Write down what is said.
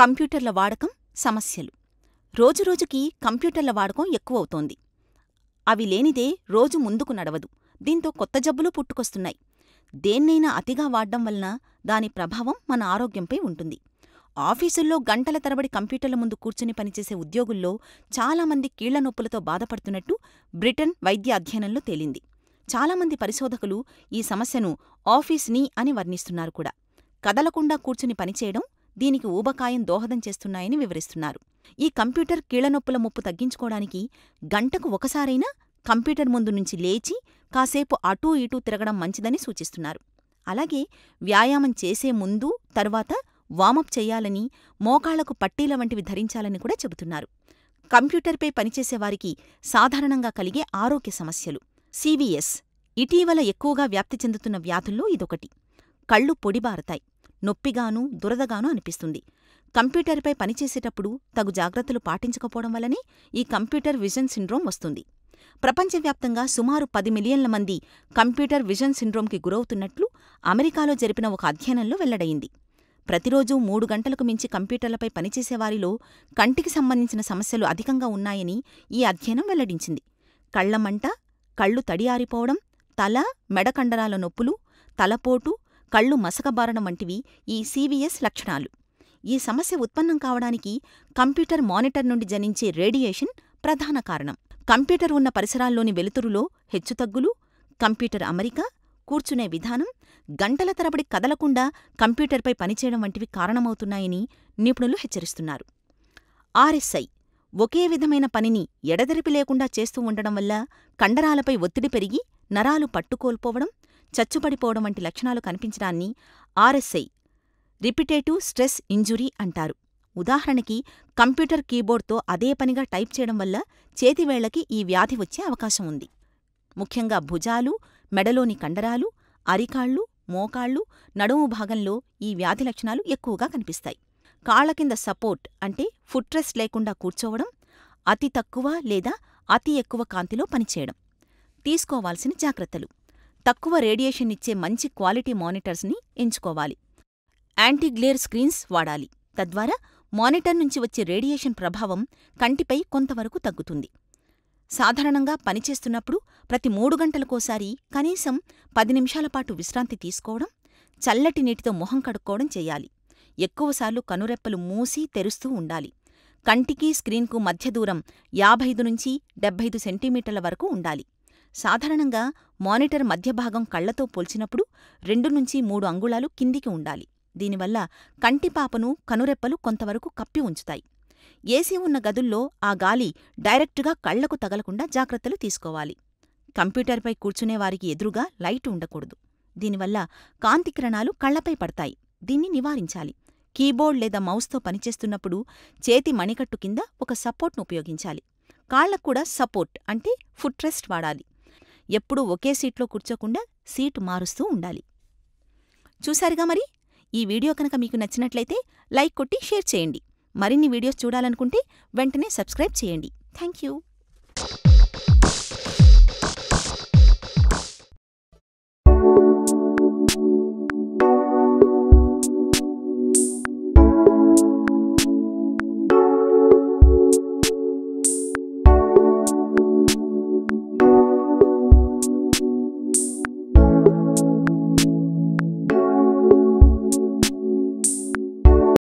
కంప్యూటర్ల వాడకం సమస్యలు రోజురోజుకి కంప్యూటర్ల వాడకం ఎక్కువవుతోంది అవి లేనిదే రోజు ముందుకు నడవదు దీంతో కొత్త జబ్బులు పుట్టుకొస్తున్నాయి దేన్నైనా అతిగా వాడడం వలన దాని ప్రభావం మన ఆరోగ్యంపై ఉంటుంది ఆఫీసుల్లో గంటల తరబడి కంప్యూటర్ల ముందు కూర్చుని పనిచేసే ఉద్యోగుల్లో చాలామంది కీళ్ల నొప్పులతో బాధపడుతున్నట్టు బ్రిటన్ వైద్య అధ్యయనంలో తేలింది చాలామంది పరిశోధకులు ఈ సమస్యను ఆఫీస్ని అని వర్ణిస్తున్నారు కూడా కదలకుండా కూర్చుని పనిచేయడం దీనికి ఊబకాయం దోహదం చేస్తున్నాయని వివరిస్తున్నారు ఈ కంప్యూటర్ కీళ్లనొప్పుల ముప్పు తగ్గించుకోవడానికి గంటకు ఒకసారైనా కంప్యూటర్ ముందు నుంచి లేచి కాసేపు అటూ ఇటూ తిరగడం మంచిదని సూచిస్తున్నారు అలాగే వ్యాయామం చేసే ముందు తరువాత వామప్ చేయాలని మోకాళ్లకు పట్టీల వంటివి ధరించాలని కూడా చెబుతున్నారు కంప్యూటర్పై పనిచేసేవారికి సాధారణంగా కలిగే ఆరోగ్య సమస్యలు సివిఎస్ ఇటీవల ఎక్కువగా వ్యాప్తి చెందుతున్న వ్యాధుల్లో ఇదొకటి కళ్ళు పొడిబారతాయి నొప్పిగానూ దురదగానూ అనిపిస్తుంది కంప్యూటర్పై పనిచేసేటప్పుడు తగు జాగ్రత్తలు పాటించకపోవడం వల్లనే ఈ కంప్యూటర్ విజన్ సిండ్రోమ్ వస్తుంది ప్రపంచవ్యాప్తంగా సుమారు పది మిలియన్ల మంది కంప్యూటర్ విజన్ సిండ్రోమ్కి గురవుతున్నట్లు అమెరికాలో జరిపిన ఒక అధ్యయనంలో వెల్లడయింది ప్రతిరోజూ మూడు గంటలకు మించి కంప్యూటర్లపై పనిచేసేవారిలో కంటికి సంబంధించిన సమస్యలు అధికంగా ఉన్నాయని ఈ అధ్యయనం వెల్లడించింది కళ్లమంట కళ్ళు తడియారిపోవడం తల మెడకండరాల నొప్పులు తలపోటు కళ్ళు మసకబారడం వంటివి ఈ సీవీఎస్ లక్షణాలు ఈ సమస్య ఉత్పన్నం కావడానికి కంప్యూటర్ మానిటర్ నుండి జనించే రేడియేషన్ ప్రధాన కారణం కంప్యూటర్ ఉన్న పరిసరాల్లోని వెలుతురులో హెచ్చుతగ్గులు కంప్యూటర్ అమరిక కూర్చునే విధానం గంటల తరబడి కదలకుండా కంప్యూటర్పై పనిచేయడం వంటివి కారణమవుతున్నాయని నిపుణులు హెచ్చరిస్తున్నారు ఆర్ఎస్ఐ ఒకే విధమైన పనిని ఎడదెరిపి లేకుండా చేస్తూ ఉండడం వల్ల కండరాలపై ఒత్తిడి పెరిగి నరాలు పట్టుకోల్పోవడం చచ్చుబడిపోవడం వంటి లక్షణాలు కనిపించడాన్ని ఆర్ఎస్ఐ రిపిటేటివ్ స్ట్రెస్ ఇంజురీ అంటారు ఉదాహరణకి కంప్యూటర్ కీబోర్డ్తో అదే పనిగా టైప్ చేయడం వల్ల చేతివేళ్లకి ఈ వ్యాధి వచ్చే అవకాశం ఉంది ముఖ్యంగా భుజాలు మెడలోని కండరాలు అరికాళ్ళు మోకాళ్ళు నడుము భాగంలో ఈ వ్యాధి లక్షణాలు ఎక్కువగా కనిపిస్తాయి కాళ్ల కింద సపోర్ట్ అంటే ఫుట్ లేకుండా కూర్చోవడం అతి తక్కువ లేదా అతి ఎక్కువ కాంతిలో పనిచేయడం తీసుకోవాల్సిన జాగ్రత్తలు తక్కువ రేడియేషన్ ఇచ్చే మంచి క్వాలిటీ మానిటర్స్ని ఎంచుకోవాలి యాంటీగ్లేర్ స్క్రీన్స్ వాడాలి తద్వారా మానిటర్ నుంచి వచ్చే రేడియేషన్ ప్రభావం కంటిపై కొంతవరకు తగ్గుతుంది సాధారణంగా పనిచేస్తున్నప్పుడు ప్రతి మూడు గంటలకోసారి కనీసం పది నిమిషాలపాటు విశ్రాంతి తీసుకోవడం చల్లటి నీటితో మొహం కడుక్కోవడం చేయాలి ఎక్కువసార్లు కనురెప్పలు మూసి తెరుస్తూ ఉండాలి కంటికి స్క్రీన్కు మధ్య దూరం యాభైదు నుంచి డెబ్బైదు సెంటీమీటర్ల వరకు ఉండాలి సాధారణంగా మానిటర్ మధ్యభాగం కళ్లతో పోల్చినప్పుడు రెండు నుంచి మూడు అంగుళాలు కిందికి ఉండాలి దీనివల్ల కంటిపాపను కనురెప్పలు కొంతవరకు కప్పి ఉంచుతాయి ఏసీ ఉన్న గదుల్లో ఆ గాలి డైరెక్టుగా కళ్లకు తగలకుండా జాగ్రత్తలు తీసుకోవాలి కంప్యూటర్పై కూర్చునేవారికి ఎదురుగా లైటు ఉండకూడదు దీనివల్ల కాంతికిరణాలు కళ్లపై పడతాయి దీన్ని నివారించాలి కీబోర్డ్ లేదా మౌస్తో పనిచేస్తున్నప్పుడు చేతి మణికట్టు కింద ఒక సపోర్ట్ను ఉపయోగించాలి కాళ్లకు కూడా సపోర్ట్ అంటే ఫుట్ రెస్ట్ వాడాలి ఎప్పుడూ ఒకే సీట్లో కూర్చోకుండా సీటు మారుస్తూ ఉండాలి చూశారుగా మరి ఈ వీడియో కనుక మీకు నచ్చినట్లయితే లైక్ కొట్టి షేర్ చేయండి మరిన్ని వీడియోస్ చూడాలనుకుంటే వెంటనే సబ్స్క్రైబ్ చేయండి థ్యాంక్ యూ